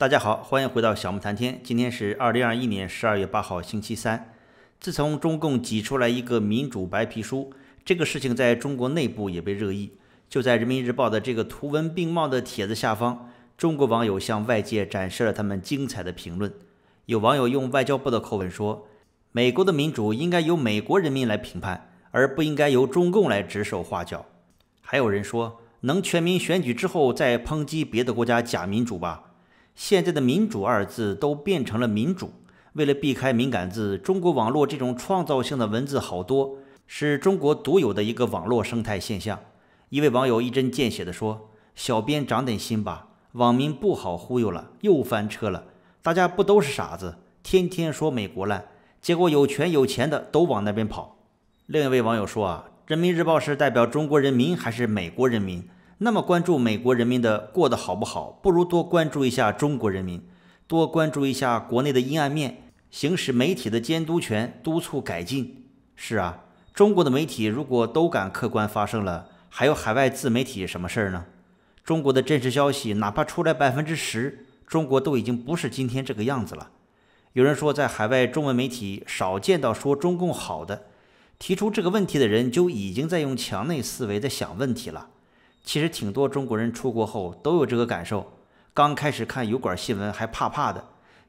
大家好，欢迎回到小木谈天。今天是二零二一年十二月八号，星期三。自从中共挤出来一个民主白皮书，这个事情在中国内部也被热议。就在人民日报的这个图文并茂的帖子下方，中国网友向外界展示了他们精彩的评论。有网友用外交部的口吻说：“美国的民主应该由美国人民来评判，而不应该由中共来指手画脚。”还有人说：“能全民选举之后再抨击别的国家假民主吧？”现在的“民主”二字都变成了“民主”。为了避开敏感字，中国网络这种创造性的文字好多，是中国独有的一个网络生态现象。一位网友一针见血地说：“小编长点心吧，网民不好忽悠了，又翻车了。大家不都是傻子，天天说美国烂，结果有权有钱的都往那边跑。”另一位网友说：“啊，人民日报是代表中国人民还是美国人民？”那么关注美国人民的过得好不好，不如多关注一下中国人民，多关注一下国内的阴暗面，行使媒体的监督权，督促改进。是啊，中国的媒体如果都敢客观发声了，还有海外自媒体什么事儿呢？中国的真实消息哪怕出来百分之十，中国都已经不是今天这个样子了。有人说，在海外中文媒体少见到说中共好的，提出这个问题的人就已经在用墙内思维在想问题了。其实挺多中国人出国后都有这个感受。刚开始看油管新闻还怕怕的，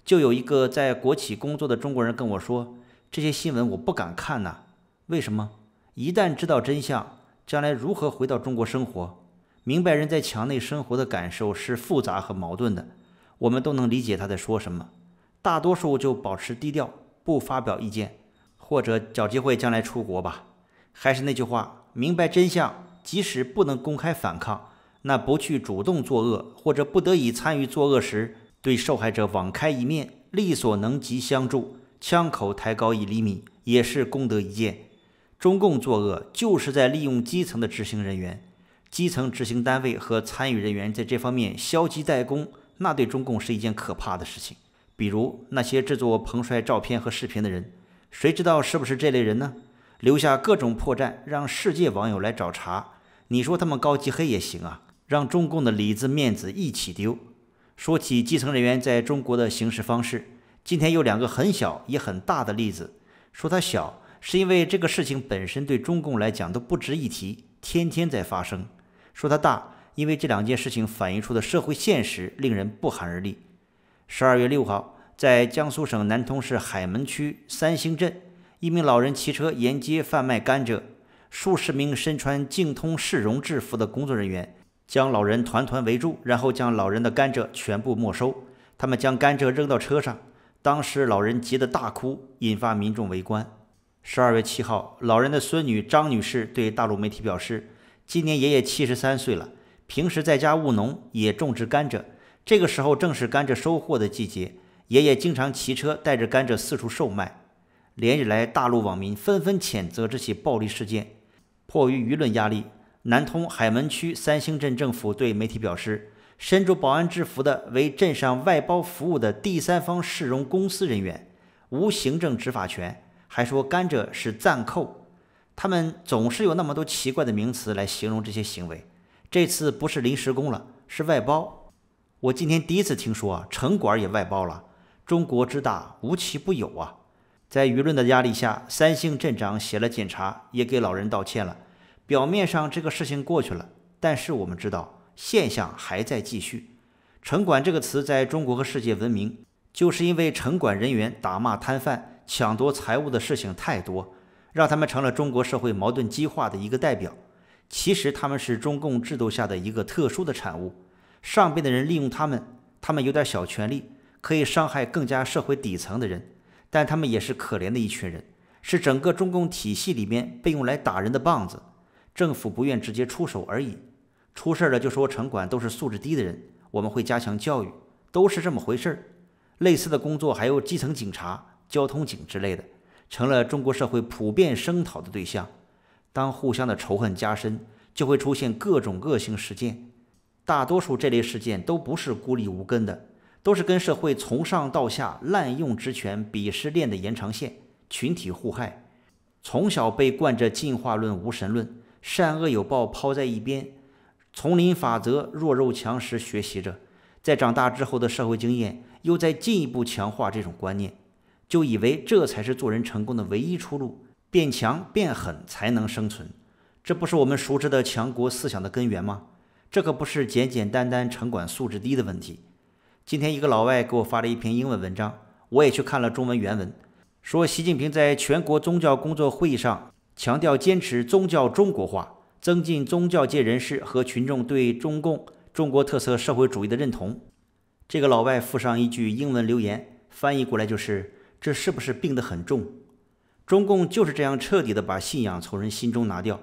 就有一个在国企工作的中国人跟我说：“这些新闻我不敢看呐，为什么？一旦知道真相，将来如何回到中国生活？明白人在墙内生活的感受是复杂和矛盾的，我们都能理解他在说什么。大多数就保持低调，不发表意见，或者找机会将来出国吧。还是那句话，明白真相。”即使不能公开反抗，那不去主动作恶，或者不得已参与作恶时，对受害者网开一面，力所能及相助，枪口抬高一厘米，也是功德一件。中共作恶就是在利用基层的执行人员、基层执行单位和参与人员在这方面消极怠工，那对中共是一件可怕的事情。比如那些制作彭帅照片和视频的人，谁知道是不是这类人呢？留下各种破绽，让世界网友来找茬。你说他们高级黑也行啊，让中共的里子面子一起丢。说起基层人员在中国的行事方式，今天有两个很小也很大的例子。说它小，是因为这个事情本身对中共来讲都不值一提，天天在发生；说它大，因为这两件事情反映出的社会现实令人不寒而栗。十二月六号，在江苏省南通市海门区三星镇。一名老人骑车沿街贩卖甘蔗，数十名身穿净通市容制服的工作人员将老人团团围住，然后将老人的甘蔗全部没收。他们将甘蔗扔到车上。当时老人急得大哭，引发民众围观。十二月七号，老人的孙女张女士对大陆媒体表示：“今年爷爷七十三岁了，平时在家务农，也种植甘蔗。这个时候正是甘蔗收获的季节，爷爷经常骑车带着甘蔗四处售卖。”连日来，大陆网民纷纷谴责这起暴力事件。迫于舆论压力，南通海门区三星镇政府对媒体表示，身着保安制服的为镇上外包服务的第三方市容公司人员，无行政执法权。还说甘蔗是暂扣，他们总是有那么多奇怪的名词来形容这些行为。这次不是临时工了，是外包。我今天第一次听说城管也外包了，中国之大，无奇不有啊。在舆论的压力下，三星镇长写了检查，也给老人道歉了。表面上这个事情过去了，但是我们知道现象还在继续。城管这个词在中国和世界闻名，就是因为城管人员打骂摊贩、抢夺财物的事情太多，让他们成了中国社会矛盾激化的一个代表。其实他们是中共制度下的一个特殊的产物，上边的人利用他们，他们有点小权利，可以伤害更加社会底层的人。但他们也是可怜的一群人，是整个中共体系里面被用来打人的棒子，政府不愿直接出手而已。出事了就说城管都是素质低的人，我们会加强教育，都是这么回事儿。类似的工作还有基层警察、交通警之类的，成了中国社会普遍声讨的对象。当互相的仇恨加深，就会出现各种恶性事件。大多数这类事件都不是孤立无根的。都是跟社会从上到下滥用职权、鄙视链的延长线，群体互害。从小被惯着进化论、无神论、善恶有报抛在一边，丛林法则、弱肉强食学习着，在长大之后的社会经验又在进一步强化这种观念，就以为这才是做人成功的唯一出路，变强、变狠才能生存。这不是我们熟知的强国思想的根源吗？这可不是简简单单城管素质低的问题。今天一个老外给我发了一篇英文文章，我也去看了中文原文，说习近平在全国宗教工作会议上强调坚持宗教中国化，增进宗教界人士和群众对中共中国特色社会主义的认同。这个老外附上一句英文留言，翻译过来就是：这是不是病得很重？中共就是这样彻底的把信仰从人心中拿掉，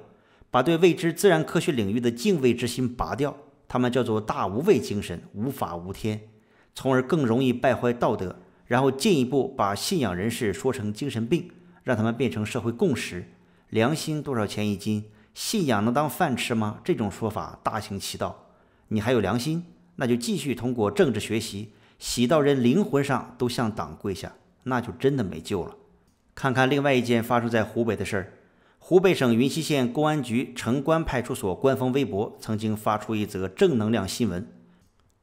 把对未知自然科学领域的敬畏之心拔掉，他们叫做大无畏精神，无法无天。从而更容易败坏道德，然后进一步把信仰人士说成精神病，让他们变成社会共识。良心多少钱一斤？信仰能当饭吃吗？这种说法大行其道。你还有良心？那就继续通过政治学习，洗到人灵魂上都向党跪下，那就真的没救了。看看另外一件发生在湖北的事儿，湖北省云溪县公安局城关派出所官方微博曾经发出一则正能量新闻：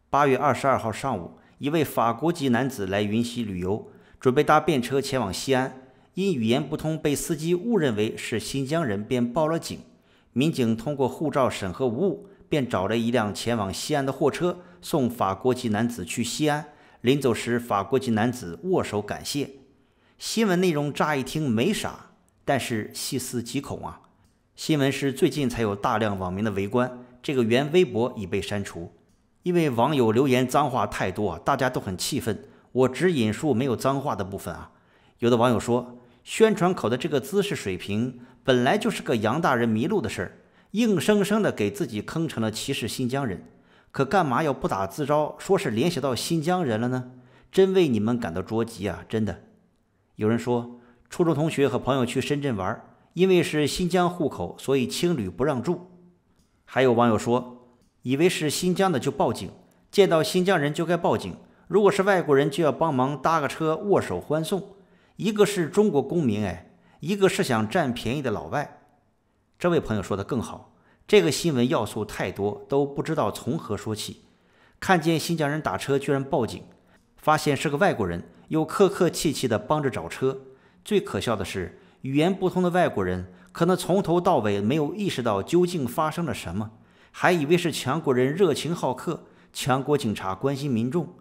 八月二十二号上午。一位法国籍男子来云西旅游，准备搭便车前往西安，因语言不通被司机误认为是新疆人，便报了警。民警通过护照审核无误，便找了一辆前往西安的货车送法国籍男子去西安。临走时，法国籍男子握手感谢。新闻内容乍一听没啥，但是细思极恐啊！新闻是最近才有大量网民的围观，这个原微博已被删除。因为网友留言脏话太多，大家都很气愤。我只引述没有脏话的部分啊。有的网友说，宣传口的这个姿势水平，本来就是个杨大人迷路的事儿，硬生生的给自己坑成了歧视新疆人。可干嘛要不打自招，说是联想到新疆人了呢？真为你们感到着急啊，真的。有人说，初中同学和朋友去深圳玩，因为是新疆户口，所以青旅不让住。还有网友说。以为是新疆的就报警，见到新疆人就该报警；如果是外国人，就要帮忙搭个车、握手欢送。一个是中国公民，哎，一个是想占便宜的老外。这位朋友说的更好，这个新闻要素太多，都不知道从何说起。看见新疆人打车居然报警，发现是个外国人，又客客气气的帮着找车。最可笑的是，语言不通的外国人可能从头到尾没有意识到究竟发生了什么。还以为是强国人热情好客，强国警察关心民众，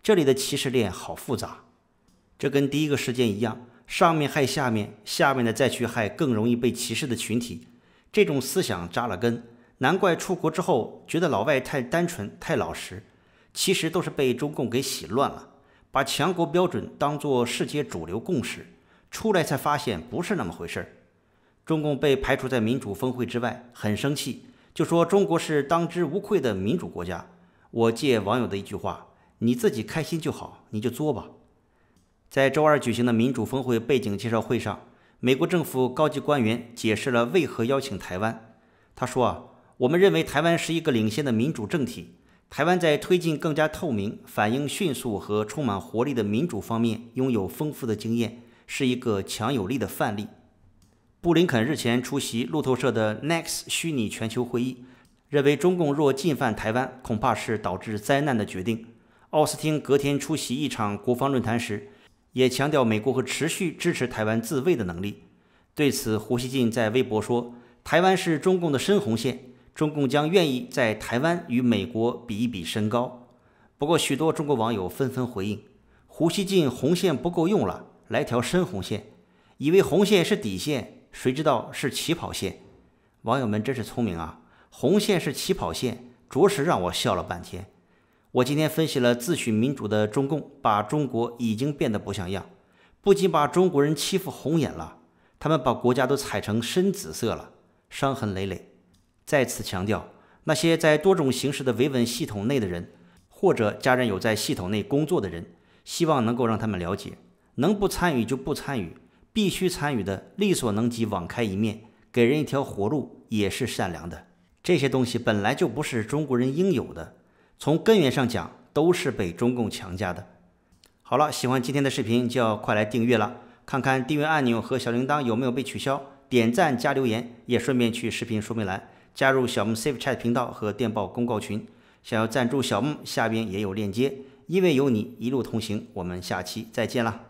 这里的歧视链好复杂。这跟第一个事件一样，上面害下面，下面的再去害更容易被歧视的群体，这种思想扎了根。难怪出国之后觉得老外太单纯、太老实，其实都是被中共给洗乱了，把强国标准当做世界主流共识，出来才发现不是那么回事儿。中共被排除在民主峰会之外，很生气。就说中国是当之无愧的民主国家。我借网友的一句话：“你自己开心就好，你就作吧。”在周二举行的民主峰会背景介绍会上，美国政府高级官员解释了为何邀请台湾。他说：“啊，我们认为台湾是一个领先的民主政体。台湾在推进更加透明、反应迅速和充满活力的民主方面拥有丰富的经验，是一个强有力的范例。”布林肯日前出席路透社的 Next 虚拟全球会议，认为中共若进犯台湾，恐怕是导致灾难的决定。奥斯汀隔天出席一场国防论坛时，也强调美国会持续支持台湾自卫的能力。对此，胡锡进在微博说：“台湾是中共的深红线，中共将愿意在台湾与美国比一比身高。”不过，许多中国网友纷纷回应：“胡锡进红线不够用了，来条深红线。”以为红线是底线。谁知道是起跑线，网友们真是聪明啊！红线是起跑线，着实让我笑了半天。我今天分析了自诩民主的中共，把中国已经变得不像样，不仅把中国人欺负红眼了，他们把国家都踩成深紫色了，伤痕累累。再次强调，那些在多种形式的维稳系统内的人，或者家人有在系统内工作的人，希望能够让他们了解，能不参与就不参与。必须参与的，力所能及，网开一面，给人一条活路，也是善良的。这些东西本来就不是中国人应有的，从根源上讲，都是被中共强加的。好了，喜欢今天的视频就要快来订阅了，看看订阅按钮和小铃铛有没有被取消，点赞加留言，也顺便去视频说明栏加入小木 Safe Chat 频道和电报公告群。想要赞助小木，下边也有链接。因为有你一路同行，我们下期再见啦！